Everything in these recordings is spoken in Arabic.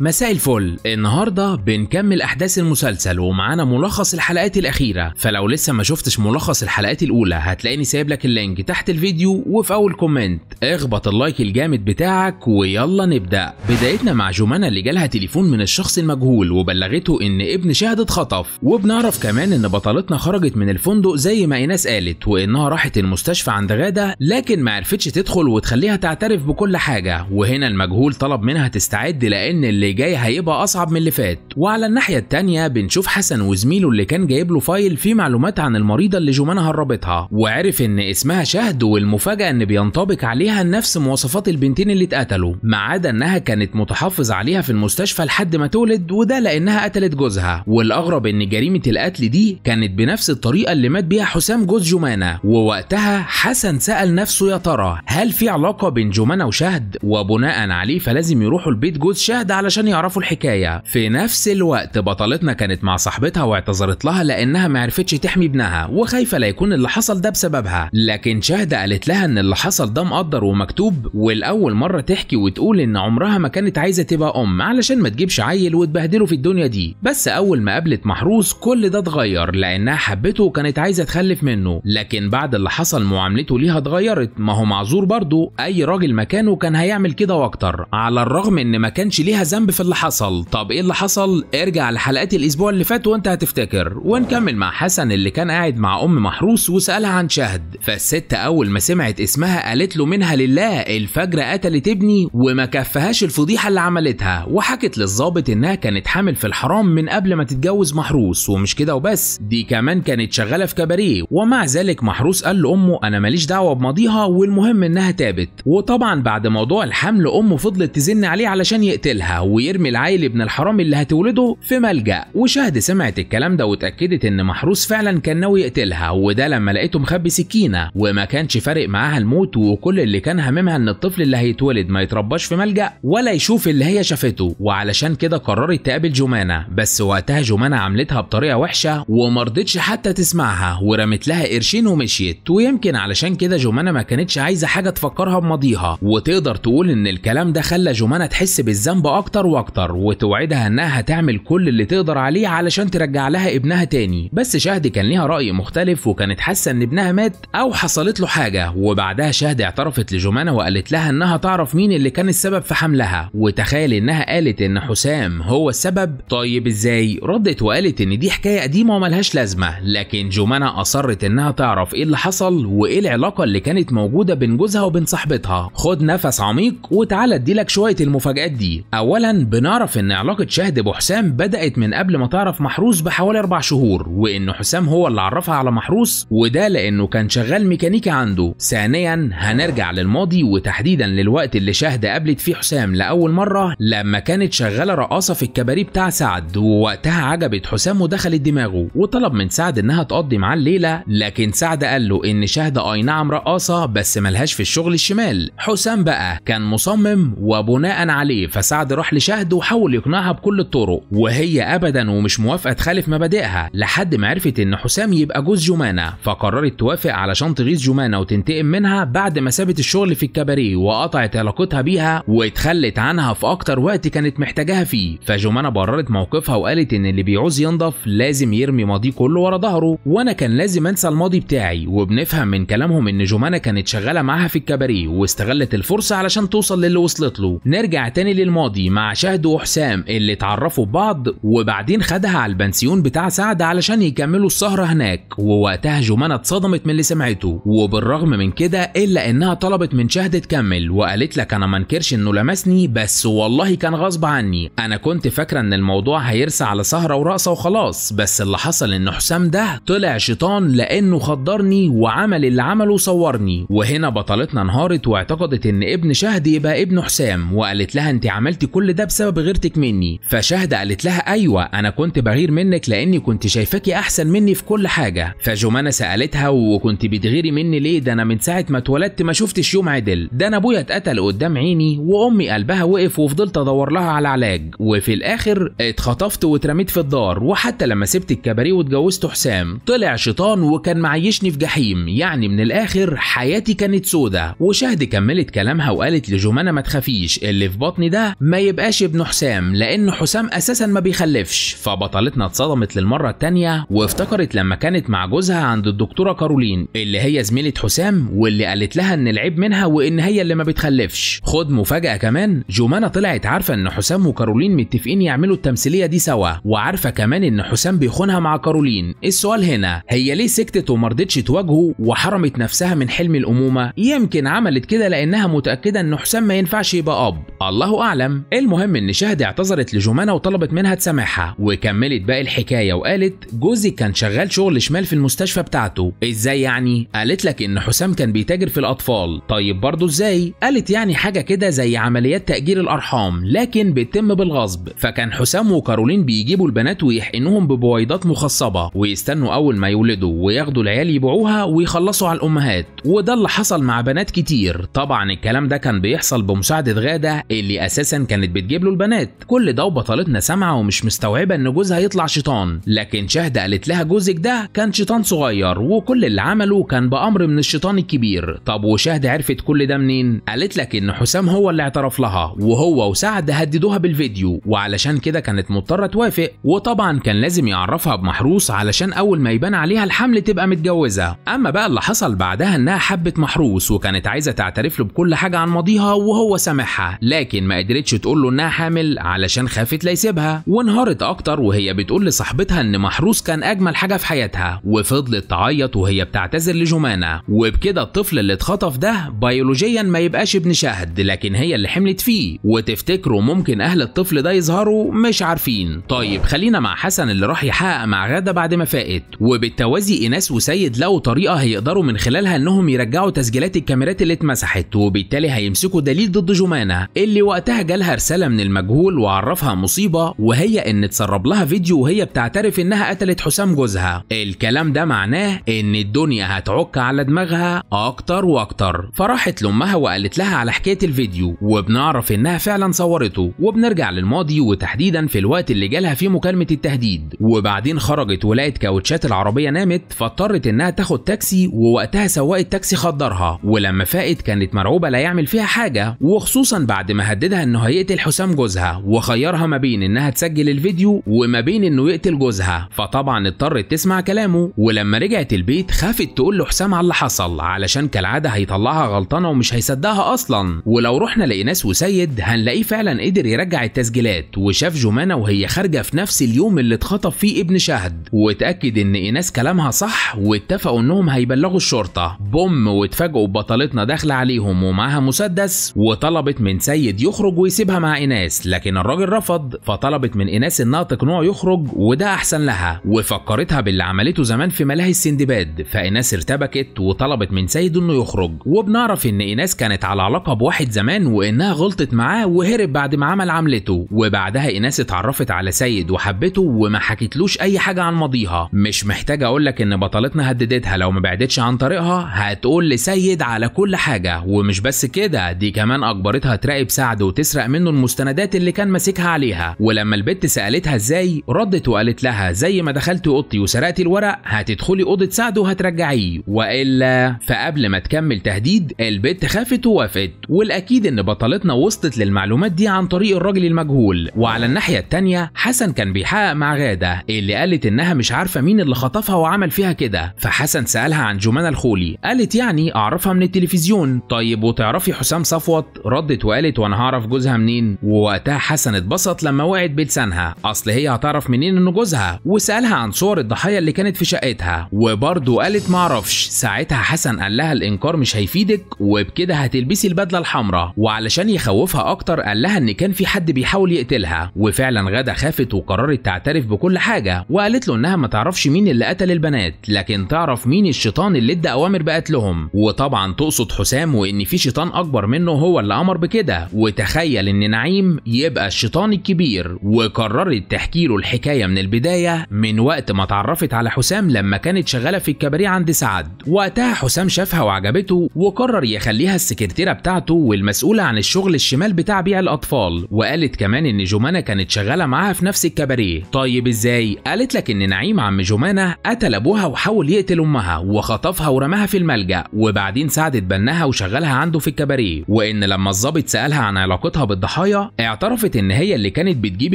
مساء الفل النهارده بنكمل احداث المسلسل ومعانا ملخص الحلقات الاخيره فلو لسه ما شفتش ملخص الحلقات الاولى هتلاقيني سايب لك اللينك تحت الفيديو وفي اول كومنت اخبط اللايك الجامد بتاعك ويلا نبدا بدايتنا مع جومانا اللي جالها تليفون من الشخص المجهول وبلغته ان ابن شاهد اتخطف وبنعرف كمان ان بطلتنا خرجت من الفندق زي ما ايناس قالت وانها راحت المستشفى عند غاده لكن ما عرفتش تدخل وتخليها تعترف بكل حاجه وهنا المجهول طلب منها تستعد لان اللي اللي جاي هيبقى أصعب من اللي فات وعلى الناحية التانية بنشوف حسن وزميله اللي كان جايب له فايل فيه معلومات عن المريضة اللي جمانة هربتها وعرف إن اسمها شهد والمفاجأة إن بينطبق عليها نفس مواصفات البنتين اللي اتقتلوا ما عدا إنها كانت متحفظ عليها في المستشفى لحد ما تولد وده لأنها قتلت جوزها والأغرب إن جريمة القتل دي كانت بنفس الطريقة اللي مات بيها حسام جوز جمانة ووقتها حسن سأل نفسه يا ترى هل في علاقة بين جمانة وشهد وبناء عليه فلازم يروحوا لبيت جوز شهد علشان علشان يعرفوا الحكايه في نفس الوقت بطلتنا كانت مع صاحبتها واعتذرت لها لانها ما عرفتش تحمي ابنها وخايفه لا يكون اللي حصل ده بسببها لكن شهده قالت لها ان اللي حصل ده مقدر ومكتوب والاول مره تحكي وتقول ان عمرها ما كانت عايزه تبقى ام علشان ما تجيبش عيل وتبهدله في الدنيا دي بس اول ما قابلت محروس كل ده اتغير لانها حبته وكانت عايزه تخلف منه لكن بعد اللي حصل معاملته ليها اتغيرت ما هو معذور برضه اي راجل مكانه كان هيعمل كده واكتر على الرغم ان ما كانش ليها ذنب جنب في اللي حصل طب ايه اللي حصل ارجع لحلقات الاسبوع اللي فات وانت هتفتكر ونكمل مع حسن اللي كان قاعد مع ام محروس وسالها عن شهد فالست اول ما سمعت اسمها قالت له منها لله الفجر قتلت ابني وما كفهاش الفضيحه اللي عملتها وحكت للظابط انها كانت حامل في الحرام من قبل ما تتجوز محروس ومش كده وبس دي كمان كانت شغاله في كباريه ومع ذلك محروس قال لامه انا ماليش دعوه بماضيها والمهم انها تابت وطبعا بعد موضوع الحمل امه فضلت تزن عليه علشان يقتلها ويرمي العيل ابن الحرام اللي هتولده في ملجأ وشهد سمعت الكلام ده واتأكدت إن محروس فعلا كان ناوي يقتلها وده لما لقيته مخبي سكينة وما كانش فارق معاها الموت وكل اللي كان هممها إن الطفل اللي هيتولد ما يترباش في ملجأ ولا يشوف اللي هي شافته وعلشان كده قررت تقابل جمانة بس وقتها جمانة عملتها بطريقة وحشة ومرضتش حتى تسمعها ورمت لها قرشين ومشيت ويمكن علشان كده جمانة ما كانتش عايزة حاجة تفكرها بماضيها وتقدر تقول إن الكلام ده خلى جمانة تحس بالذنب أكتر أكتر وأكتر وتوعدها إنها هتعمل كل اللي تقدر عليه علشان ترجع لها ابنها تاني بس شهد كان ليها رأي مختلف وكانت حاسة إن ابنها مات أو حصلت له حاجة وبعدها شهد اعترفت لجمانة وقالت لها إنها تعرف مين اللي كان السبب في حملها وتخيل إنها قالت إن حسام هو السبب طيب إزاي ردت وقالت إن دي حكاية قديمة وملهاش لازمة لكن جمانة أصرت إنها تعرف إيه اللي حصل وإيه العلاقة اللي كانت موجودة بين جوزها وبين صاحبتها خد نفس عميق وتعالى أديلك شوية المفاجآت دي أولا بنعرف ان علاقة شهد بحسام بدأت من قبل ما تعرف محروس بحوالي أربع شهور وإن حسام هو اللي عرفها على محروس وده لأنه كان شغال ميكانيكي عنده ثانيا هنرجع للماضي وتحديدا للوقت اللي شهد قابلت فيه حسام لأول مرة لما كانت شغالة رقاصة في الكباريه بتاع سعد ووقتها عجبت حسام ودخلت دماغه وطلب من سعد إنها تقضي معاه الليلة لكن سعد قال له إن شهد أي نعم رقاصة بس ملهاش في الشغل الشمال حسام بقى كان مصمم وبناء عليه فسعد راح لشهد وحاول يقنعها بكل الطرق وهي ابدا ومش موافقه تخالف مبادئها لحد ما عرفت ان حسام يبقى جوز جمانه فقررت توافق علشان تغيظ جمانه وتنتقم منها بعد ما سابت الشغل في الكباريه وقطعت علاقتها بيها واتخلت عنها في اكتر وقت كانت محتاجاها فيه فجمانه بررت موقفها وقالت ان اللي بيعوز ينضف لازم يرمي ماضيه كله ورا ظهره وانا كان لازم انسى الماضي بتاعي وبنفهم من كلامهم ان جمانه كانت شغاله معاها في الكباريه واستغلت الفرصه علشان توصل للي وصلت له نرجع تاني للماضي مع مع شهد وحسام اللي اتعرفوا ببعض وبعدين خدها على البنسيون بتاع سعد علشان يكملوا السهرة هناك ووقتها جمانة اتصدمت من اللي سمعته وبالرغم من كده إلا إنها طلبت من شهد تكمل وقالت لك أنا منكرش إنه لمسني بس والله كان غصب عني أنا كنت فاكرة إن الموضوع هيرسى على سهرة ورقصة وخلاص بس اللي حصل إن حسام ده طلع شيطان لأنه خدرني وعمل اللي عمله وصورني وهنا بطلتنا انهارت واعتقدت إن ابن شهد يبقى ابن حسام وقالت لها أنت عملتي كل ده بسبب غيرتك مني فشهد قالت لها أيوة أنا كنت بغير منك لأني كنت شايفاكي أحسن مني في كل حاجة فجمانة سألتها وكنت بتغيري مني ليه ده أنا من ساعة ما اتولدت ما شفتش يوم عدل ده أنا أبويا اتقتل قدام عيني وأمي قلبها وقف وفضلت أدور لها على علاج وفي الآخر اتخطفت واترميت في الدار وحتى لما سبت الكباريه واتجوزت حسام طلع شيطان وكان معيشني في جحيم يعني من الآخر حياتي كانت سودة وشهد كملت كلامها وقالت لجمانة ما تخافيش اللي في بطني ده ما يبقى بقاش ابنه حسام لأنه حسام أساسا ما بيخلفش فبطلتنا اتصدمت للمرة التانية وافتكرت لما كانت مع جوزها عند الدكتورة كارولين اللي هي زميلة حسام واللي قالت لها إن العيب منها وإن هي اللي ما بتخلفش خد مفاجأة كمان جومانا طلعت عارفة إن حسام وكارولين متفقين يعملوا التمثيلية دي سوا وعارفة كمان إن حسام بيخونها مع كارولين السؤال هنا هي ليه سكتت ومرضتش تواجهه وحرمت نفسها من حلم الأمومة يمكن عملت كده لأنها متأكدة إن حسام ما ينفعش يبقى أب الله أعلم المهم المهم ان شهد اعتذرت لجمانة وطلبت منها تسامحها وكملت باقي الحكايه وقالت جوزي كان شغال شغل شمال في المستشفى بتاعته ازاي يعني قالت لك ان حسام كان بيتاجر في الاطفال طيب برضه ازاي قالت يعني حاجه كده زي عمليات تاجير الارحام لكن بتتم بالغصب فكان حسام وكارولين بيجيبوا البنات ويحقنوهم ببويضات مخصبه ويستنوا اول ما يولدوا وياخدوا العيال يبيعوها ويخلصوا على الامهات وده اللي حصل مع بنات كتير طبعا الكلام ده كان بيحصل بمساعده غاده اللي اساسا كانت بتجيب له البنات كل ده وبطلتنا سامعه ومش مستوعبه ان جوزها يطلع شيطان لكن شهد قالت لها جوزك ده كان شيطان صغير وكل اللي عمله كان بامر من الشيطان الكبير طب وشهد عرفت كل ده منين قالت لك ان حسام هو اللي اعترف لها وهو وسعد هددوها بالفيديو وعلشان كده كانت مضطره توافق وطبعا كان لازم يعرفها بمحروس علشان اول ما يبان عليها الحمل تبقى متجوزه اما بقى اللي حصل بعدها انها حبت محروس وكانت عايزه تعترف له بكل حاجه عن ماضيها وهو سامحها لكن ما قدرتش تقول له انها حامل علشان خافت لا يسيبها وانهارت اكتر وهي بتقول لصاحبتها ان محروس كان اجمل حاجه في حياتها وفضلت تعيط وهي بتعتذر لجمانه وبكده الطفل اللي اتخطف ده بيولوجيا ما يبقاش ابن شهد لكن هي اللي حملت فيه وتفتكروا ممكن اهل الطفل ده يظهروا مش عارفين طيب خلينا مع حسن اللي راح يحقق مع غاده بعد ما فاقت وبالتوازي ايناس وسيد لقوا طريقه هيقدروا من خلالها انهم يرجعوا تسجيلات الكاميرات اللي اتمسحت وبالتالي هيمسكوا دليل ضد جمانه اللي وقتها جالها رساله رسالة من المجهول وعرفها مصيبة وهي إن اتسرب لها فيديو وهي بتعترف إنها قتلت حسام جوزها الكلام ده معناه إن الدنيا هتعك على دماغها أكتر وأكتر فراحت لأمها وقالت لها على حكاية الفيديو وبنعرف إنها فعلا صورته وبنرجع للماضي وتحديدا في الوقت اللي جالها فيه مكالمة التهديد وبعدين خرجت ولقت كاوتشات العربية نامت فاضطرت إنها تاخد تاكسي ووقتها سواق التاكسي خدرها ولما فاقت كانت مرعوبة لا يعمل فيها حاجة وخصوصا بعد ما هددها إنه هيقتل حسام جوزها وخيرها ما بين انها تسجل الفيديو وما بين انه يقتل جوزها فطبعا اضطرت تسمع كلامه ولما رجعت البيت خافت تقول له حسام على اللي حصل علشان كالعاده هيطلعها غلطانه ومش هيصدقها اصلا ولو رحنا لإناس وسيد هنلاقيه فعلا قدر يرجع التسجيلات وشاف جمانة وهي خارجة في نفس اليوم اللي اتخطف فيه ابن شهد واتأكد إن ايناس كلامها صح واتفقوا إنهم هيبلغوا الشرطة بوم واتفاجئوا ببطلتنا داخلة عليهم ومعاها مسدس وطلبت من سيد يخرج ويسيبها مع ايناس لكن الراجل رفض فطلبت من ايناس إنها تقنعه يخرج وده أحسن لها وفكرتها باللي عملته زمان في ملاهي السندباد فايناس ارتبكت وطلبت من سيد إنه يخرج وبنعرف إن ايناس كانت على علاقة بواحد زمان وإنها غلطت معاه وهرب بعد ما عمل عملته وبعدها ايناس اتعرفت على سيد وحبته وما حكتلوش أي حاجة عن ماضيها مش محتاج لك إن بطلتنا هددتها لو ما بعدتش عن طريقها هتقول لسيد على كل حاجة ومش بس كده دي كمان أجبرتها تراقب سعد وتسرق منه المستندات اللي كان ماسكها عليها ولما البت سالتها ازاي ردت وقالت لها زي ما دخلت اوضتي وسرقت الورق هتدخلي اوضه سعد وهترجعيه والا فقبل ما تكمل تهديد البت خافت ووافقت والاكيد ان بطلتنا وصلت للمعلومات دي عن طريق الراجل المجهول وعلى الناحيه الثانيه حسن كان بيحقق مع غاده اللي قالت انها مش عارفه مين اللي خطفها وعمل فيها كده فحسن سالها عن جمانه الخولي قالت يعني اعرفها من التلفزيون طيب وتعرفي حسام صفوت ردت وقالت وانا هعرف جوزها منين ووقتها حسن اتبسط لما وقعت بلسانها اصل هي هتعرف منين انه جوزها وسالها عن صور الضحيه اللي كانت في شقتها وبرده قالت معرفش ساعتها حسن قال لها الانكار مش هيفيدك وبكده هتلبسي البدله الحمراء وعلشان يخوفها اكتر قال لها ان كان في حد بيحاول يقتلها وفعلا غدا خافت وقررت تعترف بكل حاجه وقالت له انها ما تعرفش مين اللي قتل البنات لكن تعرف مين الشيطان اللي ادى اوامر بقتلهم وطبعا تقصد حسام وان في شيطان اكبر منه هو اللي امر بكده وتخيل ان نعيم نعيم يبقى الشيطان الكبير وقررت تحكي له الحكاية من البداية من وقت ما اتعرفت على حسام لما كانت شغالة في الكباريه عند سعد وقتها حسام شافها وعجبته وقرر يخليها السكرتيرة بتاعته والمسؤولة عن الشغل الشمال بتاع بيع الأطفال وقالت كمان إن جمانة كانت شغالة معاها في نفس الكباريه طيب إزاي؟ قالت لك إن نعيم عم جمانة قتل أبوها وحاول يقتل أمها وخطفها ورماها في الملجأ وبعدين سعد اتبناها وشغلها عنده في الكباريه وإن لما الظابط سألها عن علاقتها بالضحايا اعترفت إن هي اللي كانت بتجيب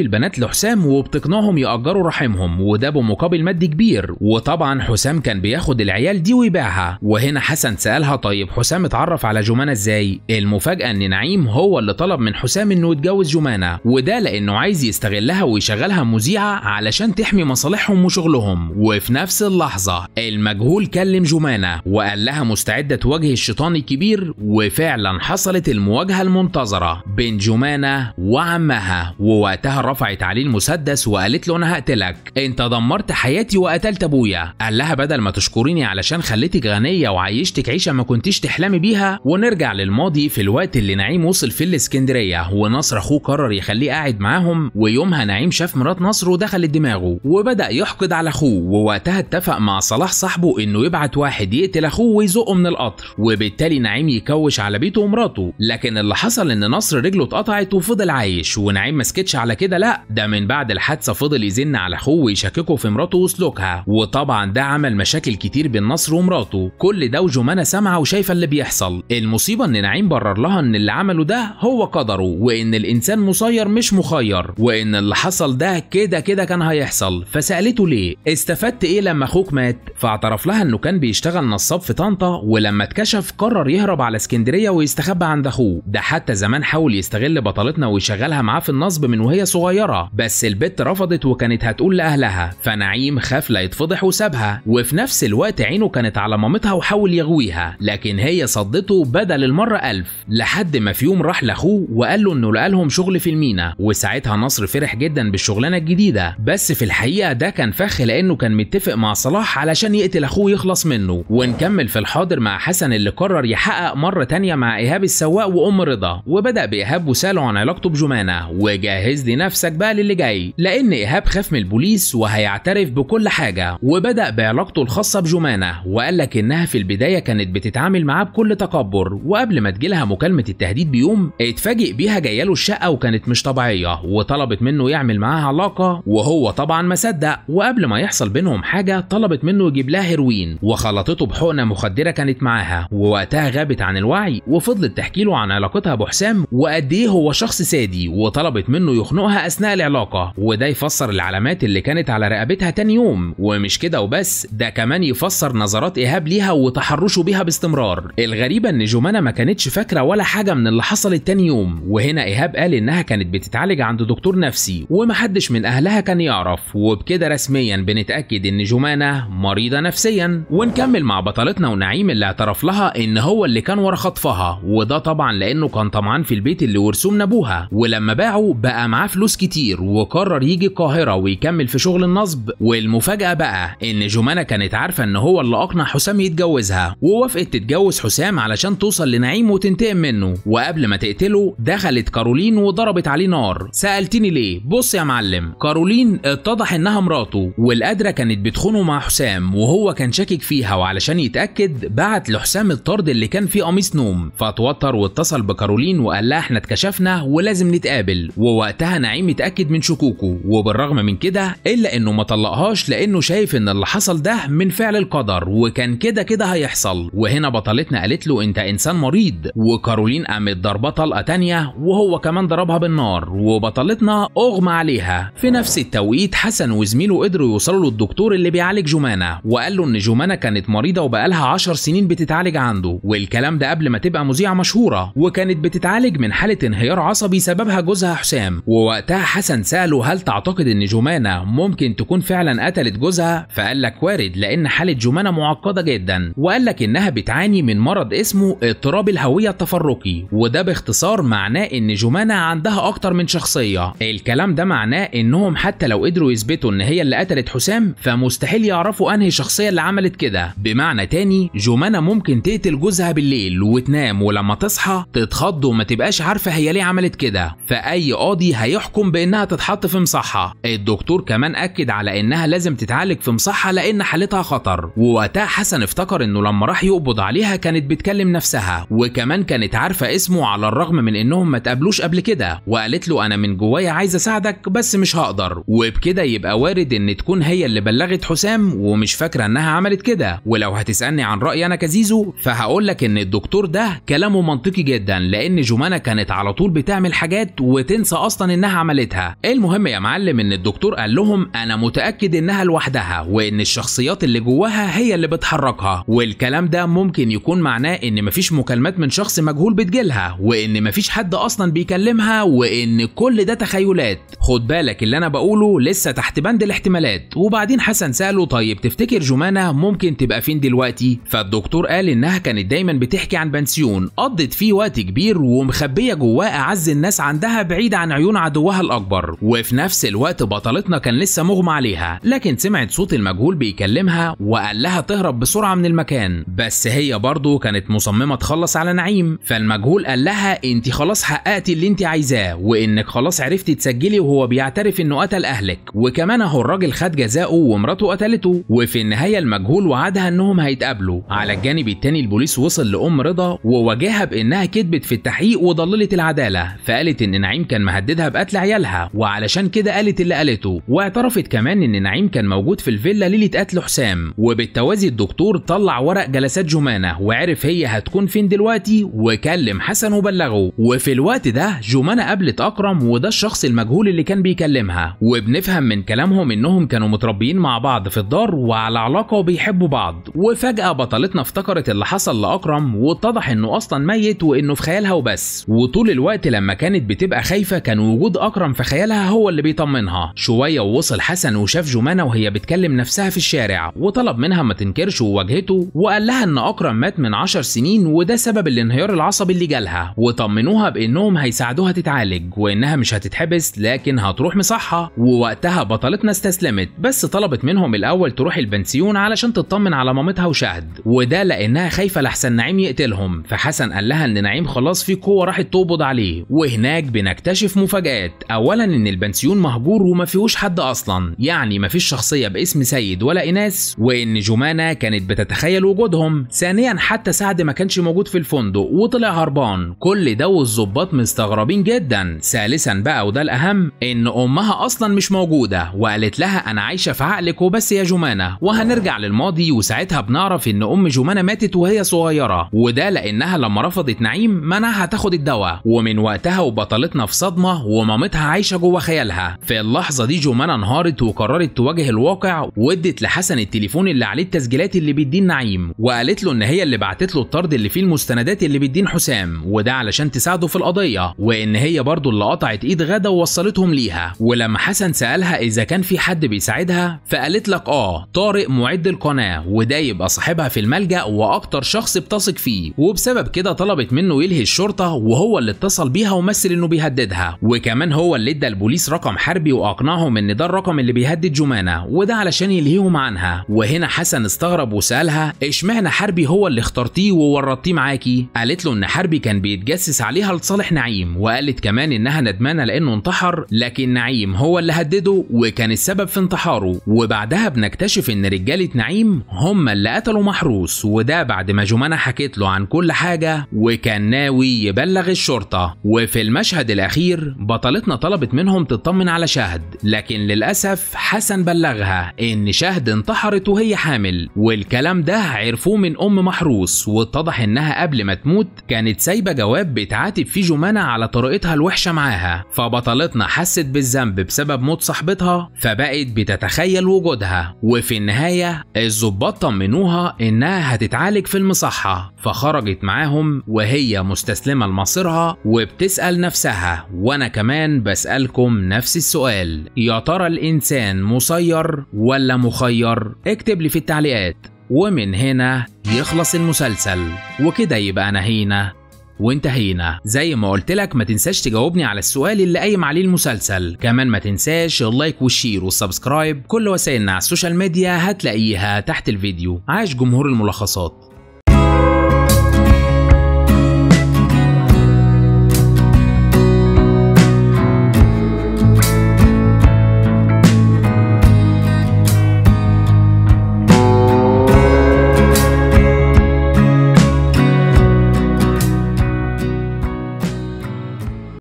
البنات لحسام وبتقنعهم يأجروا رحمهم وده بمقابل مادي كبير وطبعا حسام كان بياخد العيال دي ويبيعها وهنا حسن سألها طيب حسام اتعرف على جمانة إزاي؟ المفاجأة إن نعيم هو اللي طلب من حسام إنه يتجوز جمانة وده لأنه عايز يستغلها ويشغلها مذيعة علشان تحمي مصالحهم وشغلهم وفي نفس اللحظة المجهول كلم جمانة وقال لها مستعدة تواجه الشيطان الكبير وفعلا حصلت المواجهة المنتظرة بين جمانة وعمها ووقتها رفعت عليه المسدس وقالت له انا هقتلك انت دمرت حياتي وقتلت ابويا قال لها بدل ما تشكريني علشان خليتك غنيه وعيشتك عيشه ما كنتيش تحلمي بيها ونرجع للماضي في الوقت اللي نعيم وصل فيه الاسكندريه ونصر اخوه قرر يخليه قاعد معاهم ويومها نعيم شاف مرات نصر ودخلت دماغه وبدا يحقد على اخوه ووقتها اتفق مع صلاح صاحبه انه يبعت واحد يقتل اخوه ويزقه من القطر وبالتالي نعيم يكوش على بيته ومراته لكن اللي حصل ان نصر رجله اتقطعت مات وفضل عايش ونعيم ما سكتش على كده لا ده من بعد الحادثه فضل يزن على اخوه ويشككه في مراته وسلوكها وطبعا ده عمل مشاكل كتير بين نصر ومراته كل ده وجمانة سامعه وشايفه اللي بيحصل المصيبه ان نعيم برر لها ان اللي عمله ده هو قدره وان الانسان مسير مش مخير وان اللي حصل ده كده كده كان هيحصل فسالته ليه استفدت ايه لما اخوك مات فاعترف لها انه كان بيشتغل نصاب في طنطا ولما اتكشف قرر يهرب على اسكندريه ويستخبى عند اخوه ده حتى زمان حاول يستغل بطل بطلتنا ويشغلها معاه في النصب من وهي صغيره بس البت رفضت وكانت هتقول لاهلها فنعيم خاف لا يتفضح وسابها وفي نفس الوقت عينه كانت على مامتها وحاول يغويها لكن هي صدته بدل المره ألف لحد ما في يوم راح لاخوه وقال له انه لقى لهم شغل في المينا وساعتها نصر فرح جدا بالشغلانه الجديده بس في الحقيقه ده كان فخ لانه كان متفق مع صلاح علشان يقتل اخوه يخلص منه ونكمل في الحاضر مع حسن اللي قرر يحقق مره تانية مع ايهاب السواق وام رضا وبدا بايهاب وساله عن علاقته بجمانة وجهز لي نفسك بقى للي جاي لأن إيهاب خاف من البوليس وهيعترف بكل حاجة وبدأ بعلاقته الخاصة بجمانة وقال لك إنها في البداية كانت بتتعامل معاه بكل تكبر وقبل ما تجيلها مكالمة التهديد بيوم اتفاجئ بيها له الشقة وكانت مش طبيعية وطلبت منه يعمل معاها علاقة وهو طبعا ما صدق وقبل ما يحصل بينهم حاجة طلبت منه يجيب لها هيروين وخلطته بحقنة مخدرة كانت معاها ووقتها غابت عن الوعي وفضلت تحكي له عن علاقتها بحسام وقد إيه هو شخص سادي وطلبت منه يخنقها أثناء العلاقة وده يفسر العلامات اللي كانت على رقبتها تاني يوم ومش كده وبس ده كمان يفسر نظرات إيهاب ليها وتحرشه بيها باستمرار الغريبة إن جومانا ما كانتش فاكرة ولا حاجة من اللي حصل تاني يوم وهنا إيهاب قال إنها كانت بتتعالج عند دكتور نفسي ومحدش من أهلها كان يعرف وبكده رسميا بنتأكد إن جومانا مريضة نفسيا ونكمل مع بطلتنا ونعيم اللي اعترف لها إن هو اللي كان ورا خطفها وده طبعا لأنه كان طمعان في البيت اللي ورسومنا ابوها ولما باعه بقى معاه فلوس كتير وقرر يجي القاهره ويكمل في شغل النصب والمفاجاه بقى ان جمانه كانت عارفه ان هو اللي اقنع حسام يتجوزها ووافقت تتجوز حسام علشان توصل لنعيم وتنتقم منه وقبل ما تقتله دخلت كارولين وضربت عليه نار سالتني ليه بص يا معلم كارولين اتضح انها مراته والقادره كانت بتخونه مع حسام وهو كان شاكك فيها وعلشان يتاكد بعت لحسام الطرد اللي كان فيه قميص نوم فاتوتر واتصل بكارولين وقال لها احنا اتكشفنا ولازم نتقابل ووقتها نعيم اتأكد من شكوكه وبالرغم من كده إلا إنه ما طلقهاش لأنه شايف إن اللي حصل ده من فعل القدر وكان كده كده هيحصل وهنا بطلتنا قالت له أنت إنسان مريض وكارولين قامت ضربة طلقة تانية وهو كمان ضربها بالنار وبطلتنا أغمى عليها في نفس التوقيت حسن وزميله قدروا يوصلوا للدكتور اللي بيعالج جمانة وقال له إن جمانة كانت مريضة وبقالها 10 سنين بتتعالج عنده والكلام ده قبل ما تبقى مذيعة مشهورة وكانت بتتعالج من حالة انهيار عصبي سببها جوزها حسام ووقتها حسن ساله هل تعتقد ان جمانه ممكن تكون فعلا قتلت جوزها فقال لك وارد لان حاله جمانه معقده جدا وقال لك انها بتعاني من مرض اسمه اضطراب الهويه التفرقي وده باختصار معناه ان جمانه عندها اكتر من شخصيه الكلام ده معناه انهم حتى لو قدروا يثبتوا ان هي اللي قتلت حسام فمستحيل يعرفوا انهي شخصيه اللي عملت كده بمعنى تاني جمانه ممكن تقتل جوزها بالليل وتنام ولما تصحى تتخض وما تبقاش عارفه هي ليه عملت عملت كده فأي قاضي هيحكم بإنها تتحط في مصحة الدكتور كمان أكد على إنها لازم تتعالج في مصحة لأن حالتها خطر ووقتها حسن افتكر إنه لما راح يقبض عليها كانت بتكلم نفسها وكمان كانت عارفة اسمه على الرغم من إنهم ما تقابلوش قبل كده وقالت له أنا من جوايا عايز أساعدك بس مش هقدر وبكده يبقى وارد إن تكون هي اللي بلغت حسام ومش فاكرة إنها عملت كده ولو هتسألني عن رأيي أنا كزيزو فهقولك إن الدكتور ده كلامه منطقي جدا لأن جمانة كانت على طول بتاع بتعمل حاجات وتنسى اصلا انها عملتها المهم يا معلم ان الدكتور قال لهم انا متاكد انها لوحدها وان الشخصيات اللي جواها هي اللي بتحركها والكلام ده ممكن يكون معناه ان مفيش مكالمات من شخص مجهول بتجيلها وان مفيش حد اصلا بيكلمها وان كل ده تخيلات خد بالك اللي انا بقوله لسه تحت بند الاحتمالات وبعدين حسن ساله طيب تفتكر جمانة ممكن تبقى فين دلوقتي فالدكتور قال انها كانت دايما بتحكي عن بنسيون قضت فيه وقت كبير ومخبيه جواه اعز الناس عندها بعيد عن عيون عدوها الاكبر وفي نفس الوقت بطلتنا كان لسه مغمى عليها لكن سمعت صوت المجهول بيكلمها وقال لها تهرب بسرعه من المكان بس هي برضه كانت مصممه تخلص على نعيم فالمجهول قال لها انت خلاص حققتي اللي انت عايزاه وانك خلاص عرفتي تسجلي وهو بيعترف انه قتل اهلك وكمان اهو الراجل خد جزاءه ومراته قتلته وفي النهايه المجهول وعدها انهم هيتقابلوا على الجانب التاني البوليس وصل لام رضا وواجهها بانها كذبت في التحقيق وضللت العداله فقالت ان نعيم كان مهددها بقتل عيالها وعلشان كده قالت اللي قالته واعترفت كمان ان نعيم كان موجود في الفيلا ليله قتل حسام وبالتوازي الدكتور طلع ورق جلسات جمانه وعرف هي هتكون فين دلوقتي وكلم حسن وبلغه وفي الوقت ده جمانه قابلت اكرم وده الشخص المجهول اللي كان بيكلمها وبنفهم من كلامهم انهم كانوا متربيين مع بعض في الدار وعلى علاقه وبيحبوا بعض وفجاه بطلتنا افتكرت اللي حصل لاكرم واتضح انه اصلا ميت وانه في خيالها وبس وطول الوقت لما كانت بتبقى خايفة كان وجود أكرم في خيالها هو اللي بيطمنها شوية ووصل حسن وشاف جمانة وهي بتكلم نفسها في الشارع وطلب منها ما تنكرش وواجهته وقال لها إن أكرم مات من 10 سنين وده سبب الانهيار العصبي اللي جالها وطمنوها بإنهم هيساعدوها تتعالج وإنها مش هتتحبس لكن هتروح مصحة ووقتها بطلتنا استسلمت بس طلبت منهم الأول تروح البنسيون علشان تطمن على مامتها وشهد وده لأنها خايفة لحسن نعيم يقتلهم فحسن قال لها إن نعيم خلاص في قوة راحت تقبض عليه وهناك بنكتشف مفاجآت أولا إن البنسيون مهجور وما فيهوش حد أصلا يعني ما فيش شخصية باسم سيد ولا إناث وإن جمانة كانت بتتخيل وجودهم ثانيا حتى سعد ما كانش موجود في الفندق وطلع هربان كل ده والظباط مستغربين جدا ثالثا بقى وده الأهم إن أمها أصلا مش موجودة وقالت لها أنا عايشة في عقلك وبس يا جمانة وهنرجع للماضي وساعتها بنعرف إن أم جمانة ماتت وهي صغيرة وده لأنها لما رفضت نعيم منعها تاخد الدواء ومن وقت وقتها وبطلتنا في صدمه ومامتها عايشه جوه خيالها في اللحظه دي جومانا انهارت وقررت تواجه الواقع وادت لحسن التليفون اللي عليه التسجيلات اللي بيدين نعيم وقالت له ان هي اللي بعتت له الطرد اللي فيه المستندات اللي بيدين حسام وده علشان تساعده في القضيه وان هي برضه اللي قطعت ايد غاده ووصلتهم ليها ولما حسن سالها اذا كان في حد بيساعدها فقالت لك اه طارق معد القناه وده يبقى صاحبها في الملجا واكتر شخص بتثق فيه وبسبب كده طلبت منه يلهي الشرطه وهو اللي اتصل بيها بيها ومثل انه بيهددها وكمان هو اللي ادى البوليس رقم حربي واقنعهم ان ده الرقم اللي بيهدد جمانه وده علشان يلهيهم عنها وهنا حسن استغرب وسالها اشمعنى حربي هو اللي اخترتيه وورطتيه معاكي قالت له ان حربي كان بيتجسس عليها لصالح نعيم وقالت كمان انها ندمانه لانه انتحر لكن نعيم هو اللي هدده وكان السبب في انتحاره وبعدها بنكتشف ان رجاله نعيم هم اللي قتلوا محروس وده بعد ما جمانه حكيت له عن كل حاجه وكان ناوي يبلغ الشرطه وفي المشهد الأخير بطلتنا طلبت منهم تطمن على شهد لكن للأسف حسن بلغها إن شهد انتحرت وهي حامل والكلام ده عرفوه من أم محروس واتضح إنها قبل ما تموت كانت سايبة جواب بتعاتب فيه جمانة على طريقتها الوحشة معاها فبطلتنا حست بالذنب بسبب موت صاحبتها فبقت بتتخيل وجودها وفي النهاية الظباط طمنوها إنها هتتعالج في المصحة فخرجت معاهم وهي مستسلمة لمصيرها وبت تسأل نفسها وأنا كمان بسألكم نفس السؤال يا ترى الإنسان مسير ولا مخير؟ اكتب لي في التعليقات ومن هنا يخلص المسلسل وكده يبقى نهينا وانتهينا زي ما قلت لك ما تنساش تجاوبني على السؤال اللي قايم عليه المسلسل كمان ما تنساش اللايك والشير والسبسكرايب كل وسائلنا على السوشيال ميديا هتلاقيها تحت الفيديو عاش جمهور الملخصات